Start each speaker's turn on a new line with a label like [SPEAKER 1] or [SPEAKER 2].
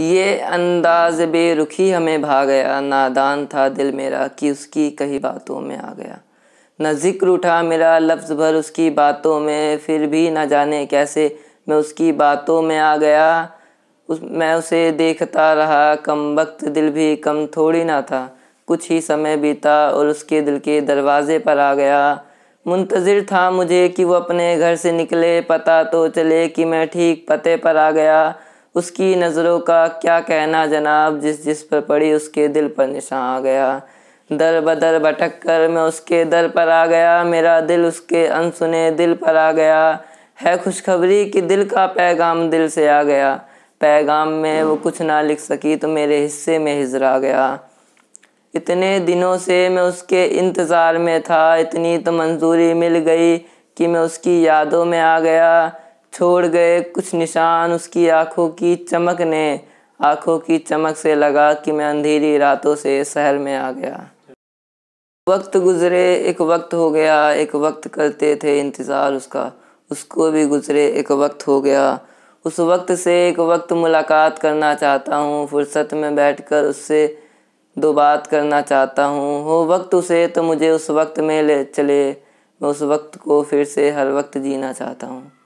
[SPEAKER 1] ये अंदाज बेरुखी हमें भा गया नादान था दिल मेरा कि उसकी कही बातों में आ गया न जिक्र उठा मेरा लफ्ज़ भर उसकी बातों में फिर भी न जाने कैसे मैं उसकी बातों में आ गया उस मैं उसे देखता रहा कम वक्त दिल भी कम थोड़ी ना था कुछ ही समय बीता और उसके दिल के दरवाज़े पर आ गया मुंतज़र था मुझे कि वो अपने घर से निकले पता तो चले कि मैं ठीक पते पर आ गया उसकी नज़रों का क्या कहना जनाब जिस जिस पर पड़ी उसके दिल पर निशान आ गया दर बदर भटक कर मैं उसके दर पर आ गया मेरा दिल उसके अनसुने दिल पर आ गया है खुशखबरी कि दिल का पैगाम दिल से आ गया पैगाम में वो कुछ ना लिख सकी तो मेरे हिस्से में हिजर आ गया इतने दिनों से मैं उसके इंतज़ार में था इतनी तो मंजूरी मिल गई कि मैं उसकी यादों में आ गया छोड़ गए कुछ निशान उसकी आंखों की चमक ने आंखों की चमक से लगा कि मैं अंधेरी रातों से शहर में आ गया वक्त गुजरे एक वक्त हो गया एक वक्त करते थे इंतज़ार उसका उसको भी गुजरे एक वक्त हो गया उस वक्त से एक वक्त मुलाकात करना चाहता हूँ फुर्सत में बैठकर उससे दो बात करना चाहता हूँ हो वक्त उसे तो मुझे उस वक्त में ले चले मैं उस वक्त को फिर से हर वक्त जीना चाहता हूँ